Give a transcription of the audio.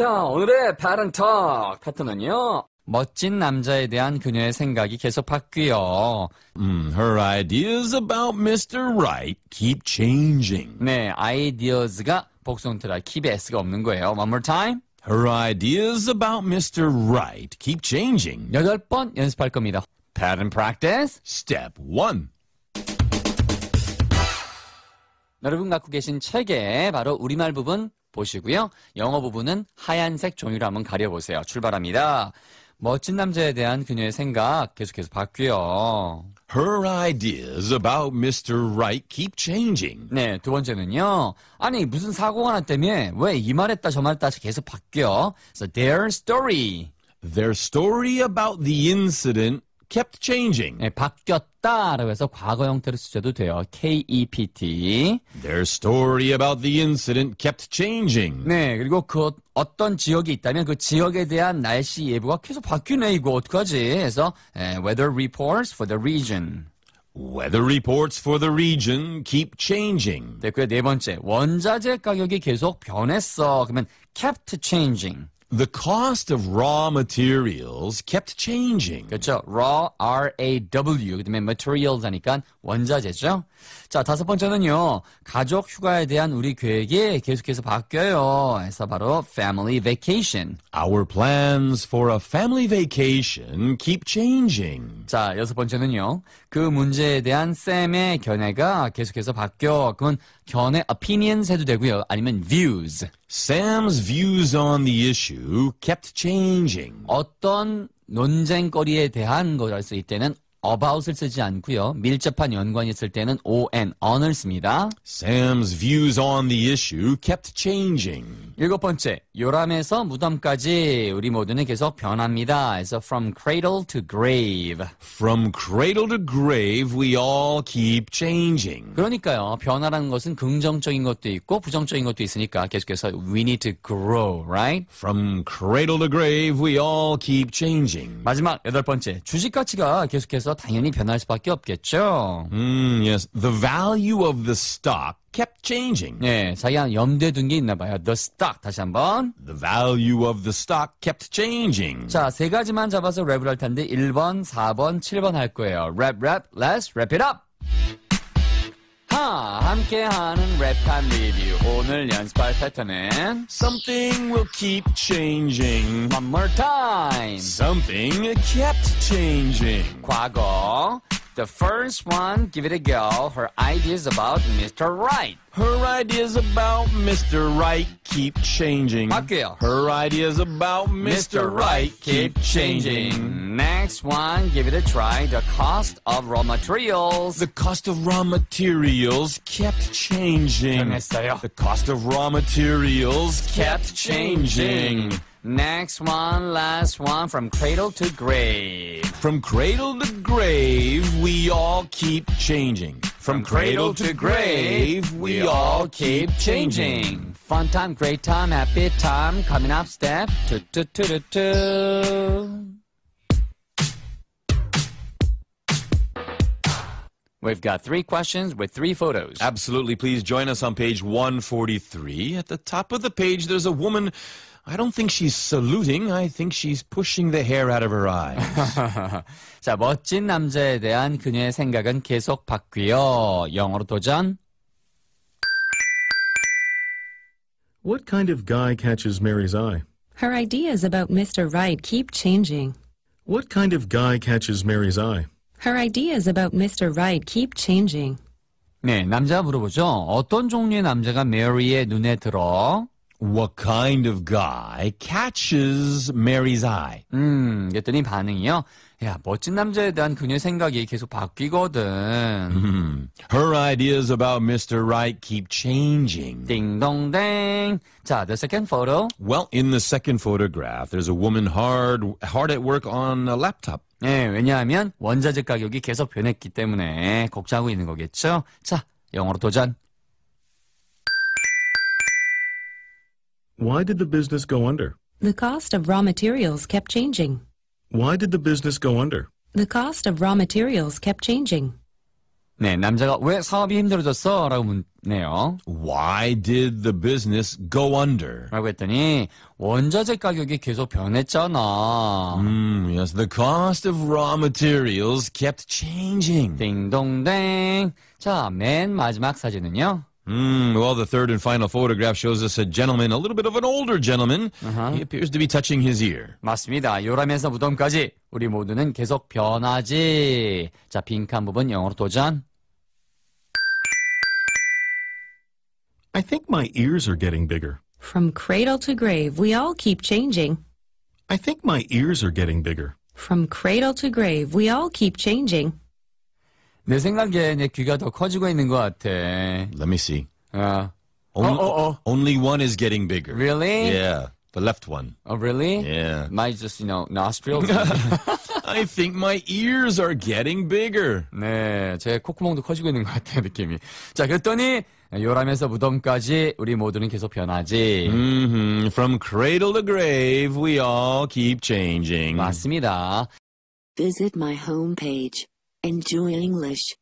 자, 오늘의 파랑턱 파트너는요. 멋진 남자에 대한 그녀의 생각이 계속 바뀌어. Mm, her ideas about Mr. Right keep changing. 네, ideas가 복성트라 keep에 s가 없는 거예요. One more time. Her ideas about Mr. Right keep changing. 여덟 번 연습할 겁니다. Pattern practice. Step 1. 여러분 갖고 계신 책에 바로 우리말 부분 보시고요. 영어 부분은 하얀색 종이로 한번 가려보세요. 출발합니다. 멋진 남자에 대한 그녀의 생각 계속해서 바뀌어 Her ideas about Mr. Right keep changing. 네, 두 번째는요. 아니, 무슨 사고가 났다에왜 이 말했다 저 말했다 계속 바뀌어. So their story. Their story about the incident kept changing. 네, 바뀌었다라고 해서 과거 형태로 쓰셔도 돼요. kept. Their story about the incident kept changing. 네, 그리고 그 어떤 지역이 있다면 그 지역에 대한 날씨 예보가 계속 바뀌네 이거 어떡하지? 해서 예, weather reports for the region. Weather reports for the region keep changing. 네, 그네 번째 원자재 가격이 계속 변했어. 그러면 kept changing. The cost of raw materials kept changing. 그렇죠. raw, R-A-W, 그 다음에 materials 원자재죠. 자, 다섯 번째는요. 가족 휴가에 대한 우리 계획이 계속해서 바뀌어요. 바뀌어요. 바로 family vacation. Our plans for a family vacation keep changing. 자, 여섯 번째는요. 그 문제에 대한 쌤의 견해가 계속해서 바뀌어. 그건 견해 opinions 해도 되고요. 아니면 views. Sam's views on the issue kept changing. 어떤 논쟁거리에 대한 거일수있 때는 about을 쓰지 않고요. 밀접한 연관이 있을 때는 on, on을 씁니다. Sam's views on the issue kept changing. 일곱 번째, 요람에서 무덤까지 우리 모두는 계속 변합니다. 그래서 from cradle to grave. From cradle to grave we all keep changing. 그러니까요. 변화라는 것은 긍정적인 것도 있고 부정적인 것도 있으니까 계속해서 we need to grow, right? From cradle to grave we all keep changing. 마지막 여덟 번째, 주식 가치가 계속해서 따라서 당연히 변할 수밖에 없겠죠. 음, yes. The value of the stock kept changing. 네, 자기가 염두에 둔게 있나 봐요. The stock 다시 한번. The value of the stock kept changing. 자, 세 가지만 잡아서 랩을 할 텐데 1번, 4번, 7번 할 거예요. Rap, rap, let's wrap it up. 자, 함께하는 랩탄 리뷰. 오늘 연습할 패턴은 Something will keep changing. One more time. Something kept changing. 과거 the first one, give it a go. Her ideas about Mr. Right. Her ideas about Mr. Right keep changing. 바뀌어요. Her ideas about Mr. Mr. Right keep changing. Next one, give it a try. The cost of raw materials. The cost of raw materials kept changing. The cost of raw materials kept changing. Next one, last one, from cradle to grave. From cradle to grave, we all keep changing. From cradle to grave, we all keep changing. Fun time, great time, happy time, coming up step. Doo, doo, doo, doo, doo. We've got three questions with three photos. Absolutely. Please join us on page 143. At the top of the page, there's a woman I don't think she's saluting. I think she's pushing the hair out of her eyes. 자, 멋진 남자에 대한 그녀의 생각은 계속 바뀌어. 영어로 도전. What kind of guy catches Mary's eye? Her ideas about Mr. Wright keep changing. What kind of guy catches Mary's eye? Her ideas about Mr. Wright keep changing. 네, 남자 물어보죠. 어떤 종류의 남자가 메리의 눈에 들어? What kind of guy catches Mary's eye? 음, 그랬더니 반응이요. 야, 멋진 남자에 대한 그녀의 생각이 계속 바뀌거든. Her ideas about Mr. Right keep changing. 띵동댕. 자, the second photo. Well, in the second photograph, there's a woman hard hard at work on a laptop. 네, 왜냐하면 원자재 가격이 계속 변했기 때문에 걱정하고 있는 거겠죠. 자, 영어로 도전. Why did the business go under? The cost of raw materials kept changing. Why did the business go under? The cost of raw materials kept changing. 네, 남자가 왜 사업이 힘들어졌어라고 라고 묻네요. Why did the business go under? 라고 했더니 원자재 가격이 계속 변했잖아. Mm, yes, the cost of raw materials kept changing. 띵동댕. 자, 맨 마지막 사진은요. Mm, well, the third and final photograph shows us a gentleman, a little bit of an older gentleman. Uh-huh. He appears to be touching his ear. 맞습니다. 요람에서 무덤까지 우리 모두는 계속 변하지. 자, 빈칸 부분 영어로 도전. I think my ears are getting bigger. From cradle to grave, we all keep changing. I think my ears are getting bigger. From cradle to grave, we all keep changing. 내 생각에 내 귀가 더 커지고 있는 것 같아. Let me see. 아. Only, oh, oh, oh. only one is getting bigger. Really? Yeah. The left one. Oh, really? Yeah. Mine's just, you know, nostrils. I think my ears are getting bigger. 네, 제 콧구멍도 커지고 있는 것 같아요, 느낌이. 자, 그랬더니 요람에서 무덤까지 우리 모두는 계속 변하지. Mm-hmm. From cradle to grave, we all keep changing. 맞습니다. Visit my homepage. enjoyenglish.co.kr